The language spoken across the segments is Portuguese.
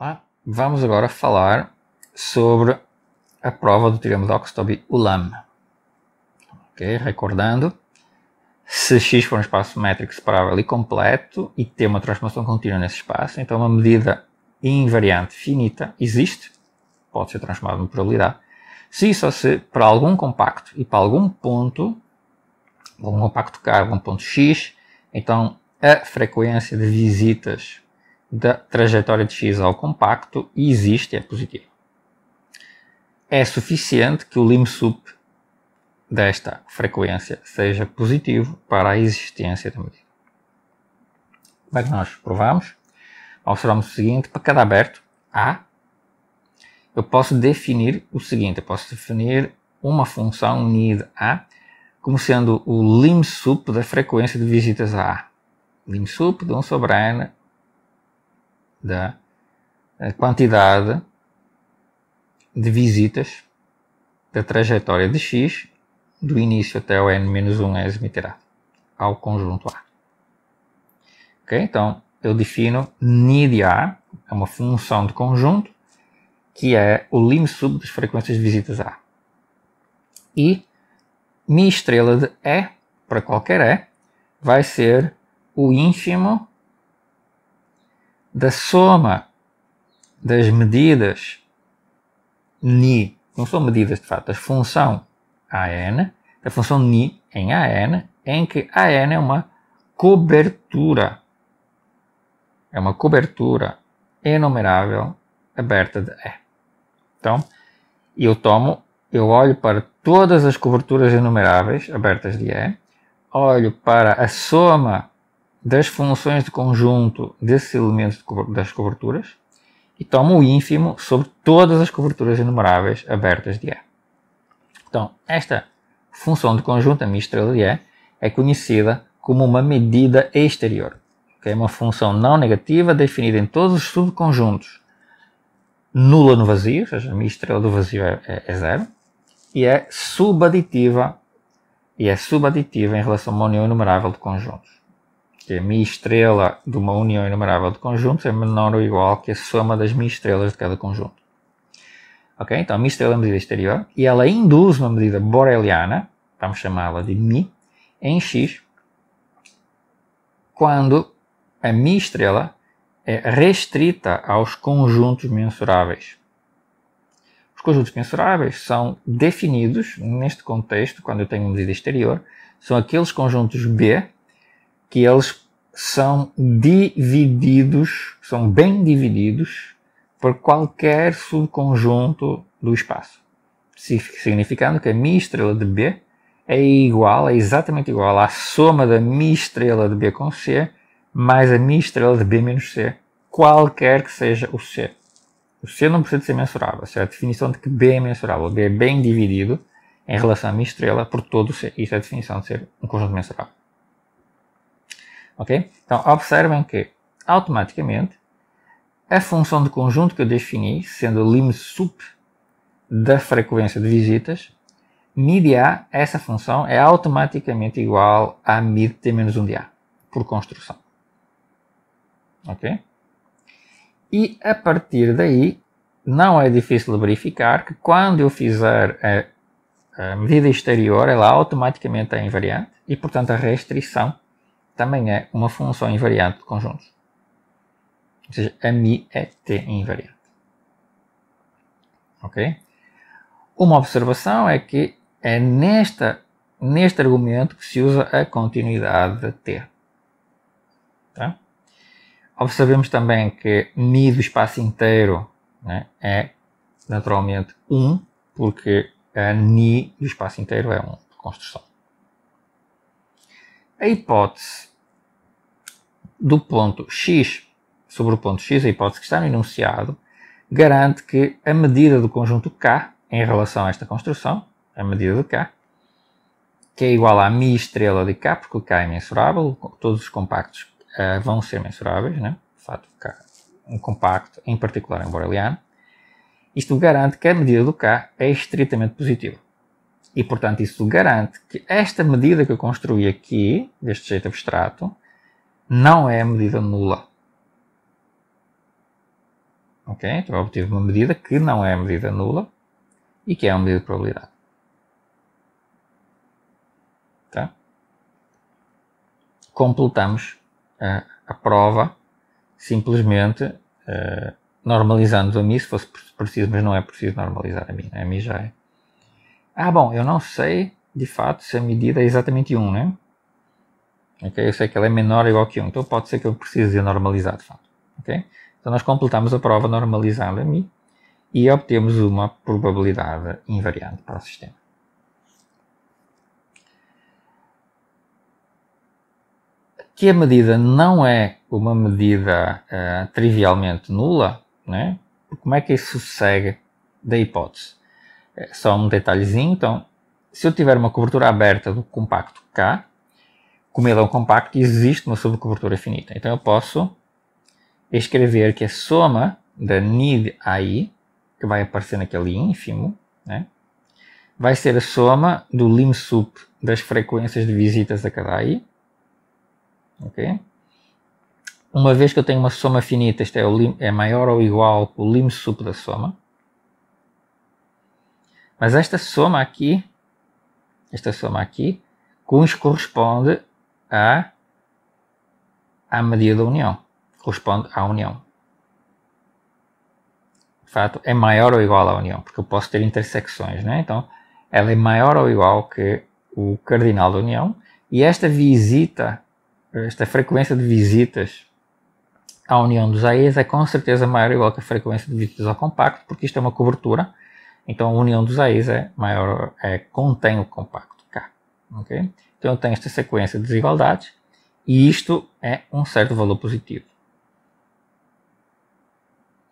Tá? vamos agora falar sobre a prova do teorema de Oxtoby-Ulam. Ok, recordando, se x for um espaço métrico separável e completo e ter uma transformação contínua nesse espaço, então uma medida invariante finita existe, pode ser transformada em probabilidade, se isso se para algum compacto e para algum ponto, algum compacto K, algum ponto x, então a frequência de visitas da trajetória de x ao compacto e existe é positivo. É suficiente que o lim sup desta frequência seja positivo para a existência da medida. Como é que nós provamos? Observamos o seguinte, para cada aberto A, eu posso definir o seguinte, eu posso definir uma função unida A como sendo o lim sup da frequência de visitas a A. sup de 1 sobre n da quantidade de visitas da trajetória de x do início até o n-1 iterado ao conjunto A. Ok? Então, eu defino de A, é uma função de conjunto, que é o limite sub das frequências de visitas A. E minha estrela de E, para qualquer E, vai ser o ínfimo da soma das medidas ni, não são medidas de fato, da função AN, da função ni em AN, em que AN é uma cobertura, é uma cobertura enumerável aberta de E. Então, eu tomo, eu olho para todas as coberturas enumeráveis abertas de E, olho para a soma das funções de conjunto desses elementos de, das coberturas e toma o ínfimo sobre todas as coberturas enumeráveis abertas de E. Então, esta função de conjunto, a minha estrela de E, é conhecida como uma medida exterior, que é uma função não negativa definida em todos os subconjuntos, nula no vazio, ou seja, a minha estrela do vazio é, é, é zero, e é subaditiva, e é subaditiva em relação a uma união enumerável de conjuntos que a mi-estrela de uma união inumerável de conjuntos é menor ou igual que a soma das mi-estrelas de cada conjunto. Ok? Então, a mi-estrela é medida exterior e ela induz uma medida boreliana, vamos chamá-la de mi, em x, quando a mi-estrela é restrita aos conjuntos mensuráveis. Os conjuntos mensuráveis são definidos, neste contexto, quando eu tenho uma medida exterior, são aqueles conjuntos B que eles são divididos, são bem divididos por qualquer subconjunto do espaço, significando que a minha estrela de B é igual, é exatamente igual à soma da minha estrela de B com C mais a minha estrela de B menos C, qualquer que seja o C. O C não precisa ser mensurável, isso é a definição de que B é mensurável. B é bem dividido em relação à minha estrela por todo o C. Isso é a definição de ser um conjunto mensurável. Ok? Então, observem que, automaticamente, a função de conjunto que eu defini, sendo o sup da frequência de visitas, mid A, essa função, é automaticamente igual a mid t menos 1 de A, por construção. Ok? E a partir daí, não é difícil verificar que quando eu fizer a, a medida exterior, ela automaticamente é invariante e, portanto, a restrição também é uma função invariante de conjuntos. Ou seja, a mi é t invariante. Ok? Uma observação é que é nesta, neste argumento que se usa a continuidade de t. Tá? Observemos também que mi do espaço inteiro né, é naturalmente 1, porque a ni do espaço inteiro é 1 de construção. A hipótese do ponto x sobre o ponto x, a hipótese que está no enunciado, garante que a medida do conjunto K em relação a esta construção, a medida de K, que é igual à mi estrela de K, porque o K é mensurável, todos os compactos uh, vão ser mensuráveis, né? de fato, K, um compacto, em particular em Boreliano, isto garante que a medida do K é estritamente positiva. E, portanto, isso garante que esta medida que eu construí aqui, deste jeito abstrato, não é a medida nula. Ok? Então eu obtive uma medida que não é a medida nula e que é uma medida de probabilidade. Tá? Completamos a, eh, a prova simplesmente uh, normalizando a mim, se fosse preciso, mas não é preciso normalizar a mim. Né? A mim já é. Ah, bom, eu não sei de fato se a medida é exatamente 1, né? Ok, Eu sei que ela é menor ou igual que 1, então pode ser que eu precise normalizar de fato. Ok? Então nós completamos a prova normalizando a mi e obtemos uma probabilidade invariante para o sistema. Que a medida não é uma medida uh, trivialmente nula, né? como é que isso segue da hipótese? É só um detalhezinho, então, se eu tiver uma cobertura aberta do compacto K, com um compacto existe uma subcobertura finita. Então eu posso escrever que a soma da NID AI, que vai aparecer naquele ínfimo, né, vai ser a soma do lim sup das frequências de visitas a cada AI. Okay? Uma vez que eu tenho uma soma finita, isto é, lim, é maior ou igual que o sup da soma. Mas esta soma aqui, esta soma aqui, corresponde à, à medida da união. Corresponde à união. De fato, é maior ou igual à união, porque eu posso ter intersecções, né? Então, ela é maior ou igual que o cardinal da união. E esta visita, esta frequência de visitas à união dos AEs é com certeza maior ou igual que a frequência de visitas ao compacto, porque isto é uma cobertura. Então, a união dos AEs é maior, é, contém o compacto K. Okay? Então eu tenho esta sequência de desigualdades e isto é um certo valor positivo.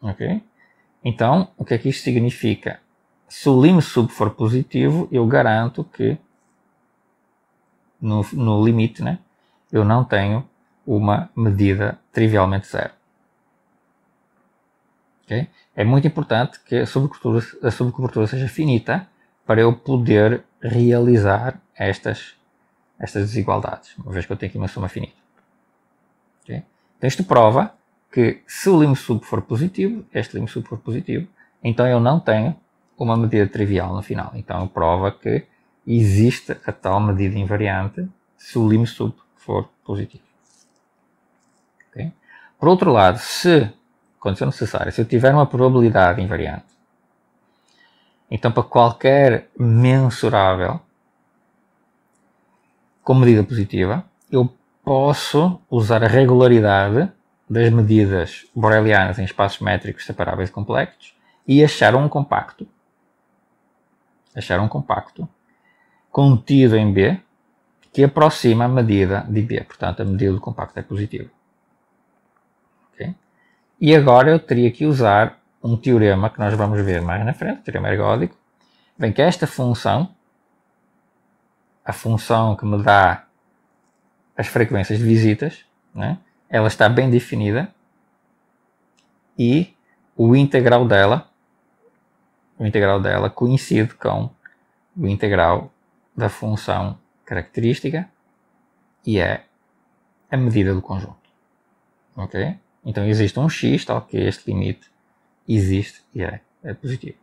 Ok? Então, o que é que isto significa? Se o lim sub for positivo, eu garanto que no, no limite, né, eu não tenho uma medida trivialmente zero. Okay? É muito importante que a subcobertura, a subcobertura seja finita para eu poder realizar estas estas desigualdades, uma vez que eu tenho aqui uma soma finita. Okay? Então isto prova que se o limo sub for positivo, este limo sub for positivo, então eu não tenho uma medida trivial no final. Então prova que existe a tal medida invariante se o limo sub for positivo. Okay? Por outro lado, se, condição necessária, se eu tiver uma probabilidade invariante, então para qualquer mensurável como medida positiva, eu posso usar a regularidade das medidas borelianas em espaços métricos separáveis complexos e achar um compacto. Achar um compacto contido em B que aproxima a medida de B. Portanto, a medida do compacto é positiva. Okay? E agora eu teria que usar um teorema que nós vamos ver mais na frente, o teorema ergódico, bem que esta função a função que me dá as frequências de visitas, né? ela está bem definida e o integral dela, o integral dela coincide com o integral da função característica e é a medida do conjunto. Ok? Então existe um x tal que este limite existe e é, é positivo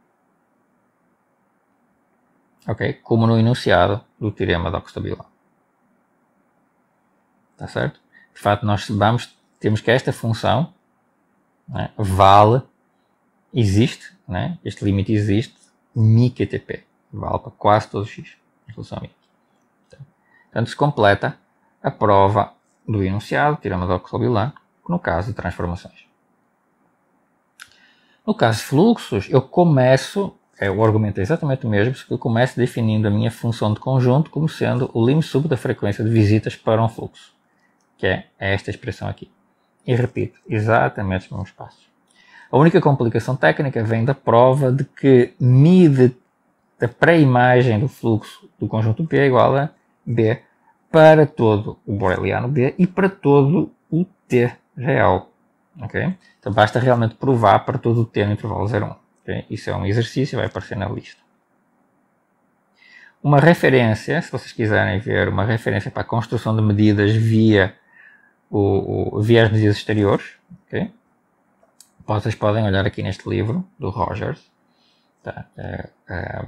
ok? Como no enunciado do teorema da costabilidade. Está certo? De facto, nós vamos, temos que esta função né, vale, existe, né, este limite existe, μQTP, vale para quase todos os x, em relação a tá? Portanto, se completa a prova do enunciado, tiramos ao Clobilan, no caso de transformações. No caso de fluxos, eu começo é, o argumento é exatamente o mesmo, se eu começo definindo a minha função de conjunto como sendo o lim sub da frequência de visitas para um fluxo, que é esta expressão aqui. E repito, exatamente os mesmos passos. A única complicação técnica vem da prova de que mide da pré-imagem do fluxo do conjunto P é igual a B para todo o boreliano B e para todo o T real. Okay? Então basta realmente provar para todo o T no intervalo 0,1. Isso é um exercício, vai aparecer na lista. Uma referência, se vocês quiserem ver uma referência para a construção de medidas via, o, o via as medidas exteriores, okay? vocês podem olhar aqui neste livro do Rogers. Está é, é,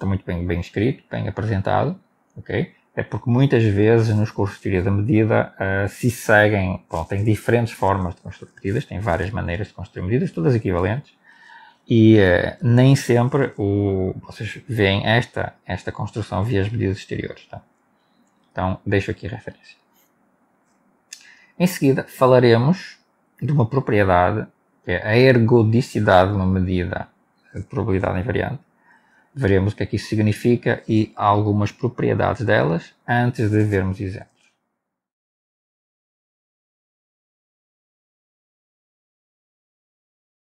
tá muito bem, bem escrito, bem apresentado. Okay? É porque muitas vezes nos cursos de teoria da medida uh, se seguem, bom, tem diferentes formas de construir medidas, tem várias maneiras de construir medidas, todas equivalentes, e eh, nem sempre o, vocês veem esta, esta construção via as medidas exteriores. Tá? Então, deixo aqui a referência. Em seguida, falaremos de uma propriedade, que é a ergodicidade de uma medida de probabilidade invariante. Veremos o que é que isso significa e algumas propriedades delas antes de vermos exemplos.